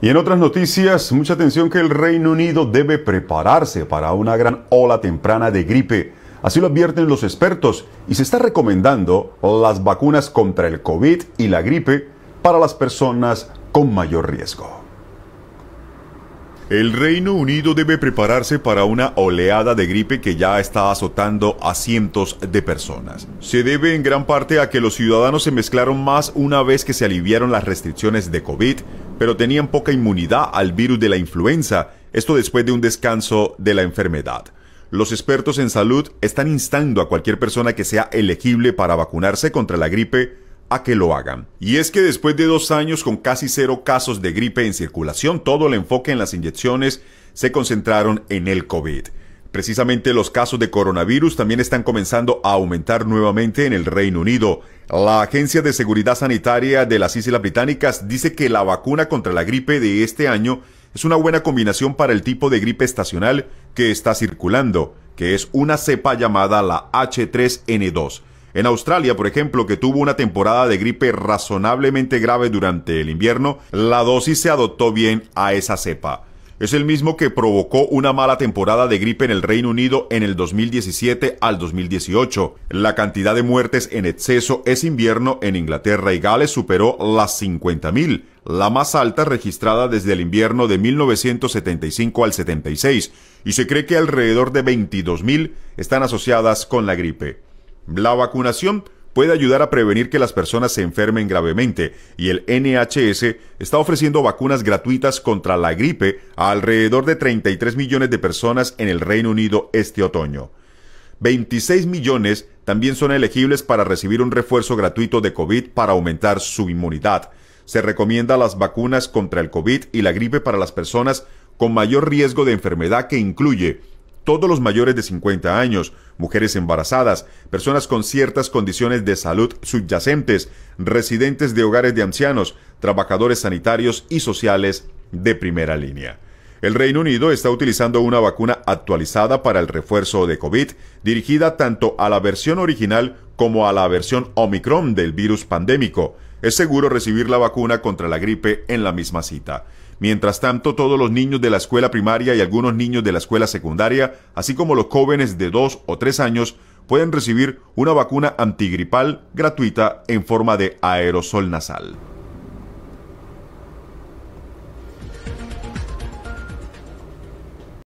Y en otras noticias, mucha atención que el Reino Unido debe prepararse para una gran ola temprana de gripe. Así lo advierten los expertos y se está recomendando las vacunas contra el COVID y la gripe para las personas con mayor riesgo. El Reino Unido debe prepararse para una oleada de gripe que ya está azotando a cientos de personas. Se debe en gran parte a que los ciudadanos se mezclaron más una vez que se aliviaron las restricciones de COVID, pero tenían poca inmunidad al virus de la influenza, esto después de un descanso de la enfermedad. Los expertos en salud están instando a cualquier persona que sea elegible para vacunarse contra la gripe a que lo hagan. Y es que después de dos años con casi cero casos de gripe en circulación, todo el enfoque en las inyecciones se concentraron en el COVID. Precisamente los casos de coronavirus también están comenzando a aumentar nuevamente en el Reino Unido. La Agencia de Seguridad Sanitaria de las Islas Británicas dice que la vacuna contra la gripe de este año es una buena combinación para el tipo de gripe estacional que está circulando, que es una cepa llamada la H3N2. En Australia, por ejemplo, que tuvo una temporada de gripe razonablemente grave durante el invierno, la dosis se adoptó bien a esa cepa. Es el mismo que provocó una mala temporada de gripe en el Reino Unido en el 2017 al 2018. La cantidad de muertes en exceso ese invierno en Inglaterra y Gales superó las 50.000, la más alta registrada desde el invierno de 1975 al 76, y se cree que alrededor de 22.000 están asociadas con la gripe. La vacunación puede ayudar a prevenir que las personas se enfermen gravemente y el NHS está ofreciendo vacunas gratuitas contra la gripe a alrededor de 33 millones de personas en el Reino Unido este otoño. 26 millones también son elegibles para recibir un refuerzo gratuito de COVID para aumentar su inmunidad. Se recomienda las vacunas contra el COVID y la gripe para las personas con mayor riesgo de enfermedad que incluye todos los mayores de 50 años, mujeres embarazadas, personas con ciertas condiciones de salud subyacentes, residentes de hogares de ancianos, trabajadores sanitarios y sociales de primera línea. El Reino Unido está utilizando una vacuna actualizada para el refuerzo de COVID, dirigida tanto a la versión original como a la versión Omicron del virus pandémico. Es seguro recibir la vacuna contra la gripe en la misma cita. Mientras tanto, todos los niños de la escuela primaria y algunos niños de la escuela secundaria, así como los jóvenes de 2 o 3 años, pueden recibir una vacuna antigripal gratuita en forma de aerosol nasal.